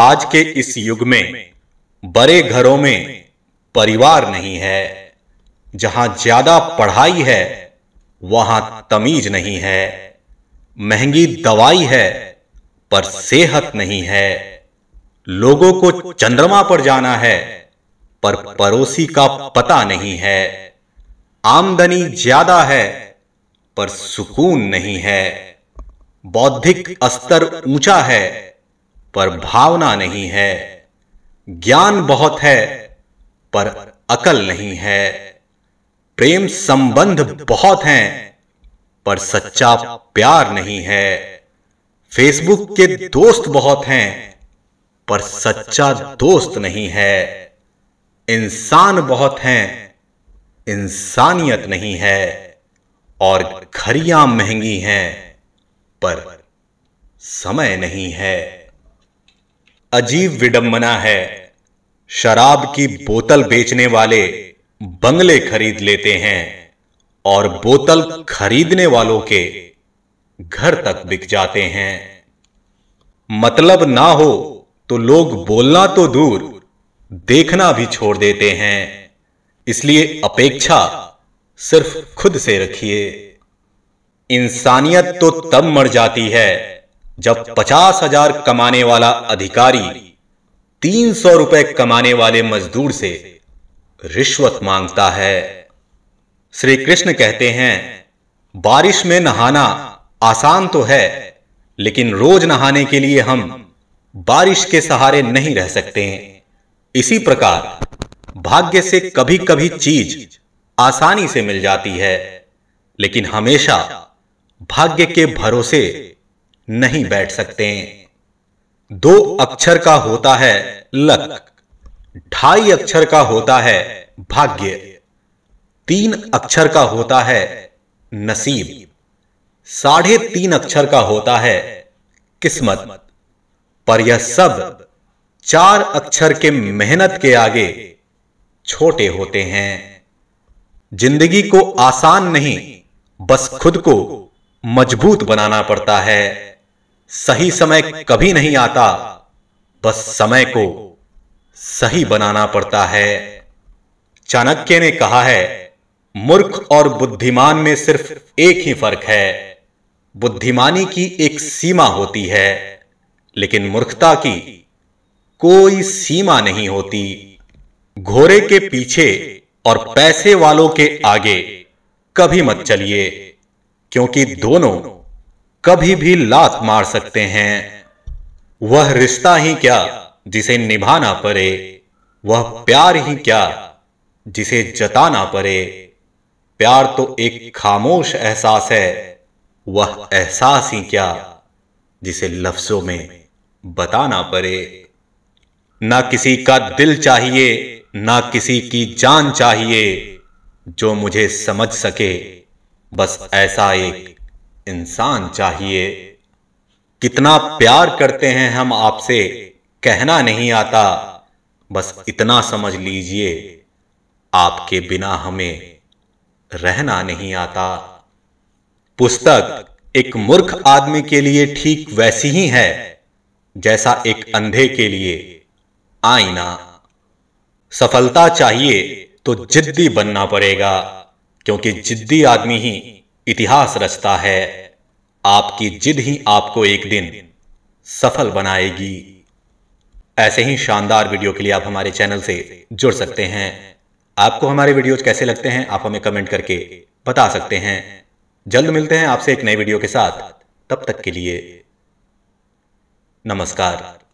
आज के इस युग में बड़े घरों में परिवार नहीं है जहां ज्यादा पढ़ाई है वहां तमीज नहीं है महंगी दवाई है पर सेहत नहीं है लोगों को चंद्रमा पर जाना है पर पड़ोसी का पता नहीं है आमदनी ज्यादा है पर सुकून नहीं है बौद्धिक स्तर ऊंचा है पर भावना नहीं है ज्ञान बहुत है पर अकल नहीं है प्रेम संबंध बहुत हैं पर सच्चा प्यार नहीं है फेसबुक के दोस्त बहुत हैं पर सच्चा दोस्त नहीं है इंसान बहुत हैं इंसानियत नहीं है और घड़ियां महंगी हैं पर समय नहीं है अजीब विडंबना है शराब की बोतल बेचने वाले बंगले खरीद लेते हैं और बोतल खरीदने वालों के घर तक बिक जाते हैं मतलब ना हो तो लोग बोलना तो दूर देखना भी छोड़ देते हैं इसलिए अपेक्षा सिर्फ खुद से रखिए इंसानियत तो तब मर जाती है जब पचास हजार कमाने वाला अधिकारी तीन सौ रुपए कमाने वाले मजदूर से रिश्वत मांगता है श्री कृष्ण कहते हैं बारिश में नहाना आसान तो है लेकिन रोज नहाने के लिए हम बारिश के सहारे नहीं रह सकते हैं इसी प्रकार भाग्य से कभी कभी चीज आसानी से मिल जाती है लेकिन हमेशा भाग्य के भरोसे नहीं बैठ सकते दो अक्षर का होता है लक ढाई अक्षर का होता है भाग्य तीन अक्षर का होता है नसीब साढ़े तीन अक्षर का होता है किस्मत पर यह सब चार अक्षर के मेहनत के आगे छोटे होते हैं जिंदगी को आसान नहीं बस खुद को मजबूत बनाना पड़ता है सही समय कभी नहीं आता बस समय को सही बनाना पड़ता है चाणक्य ने कहा है मूर्ख और बुद्धिमान में सिर्फ एक ही फर्क है बुद्धिमानी की एक सीमा होती है लेकिन मूर्खता की कोई सीमा नहीं होती घोड़े के पीछे और पैसे वालों के आगे कभी मत चलिए क्योंकि दोनों कभी भी लात मार सकते हैं वह रिश्ता ही क्या जिसे निभाना पड़े वह प्यार ही क्या जिसे जताना पड़े प्यार तो एक खामोश एहसास है वह एहसास ही क्या जिसे लफ्जों में बताना पड़े ना किसी का दिल चाहिए ना किसी की जान चाहिए जो मुझे समझ सके बस ऐसा एक इंसान चाहिए कितना प्यार करते हैं हम आपसे कहना नहीं आता बस इतना समझ लीजिए आपके बिना हमें रहना नहीं आता पुस्तक एक मूर्ख आदमी के लिए ठीक वैसी ही है जैसा एक अंधे के लिए आईना सफलता चाहिए तो जिद्दी बनना पड़ेगा क्योंकि जिद्दी आदमी ही इतिहास रचता है आपकी जिद ही आपको एक दिन सफल बनाएगी ऐसे ही शानदार वीडियो के लिए आप हमारे चैनल से जुड़ सकते हैं आपको हमारे वीडियोज कैसे लगते हैं आप हमें कमेंट करके बता सकते हैं जल्द मिलते हैं आपसे एक नए वीडियो के साथ तब तक के लिए नमस्कार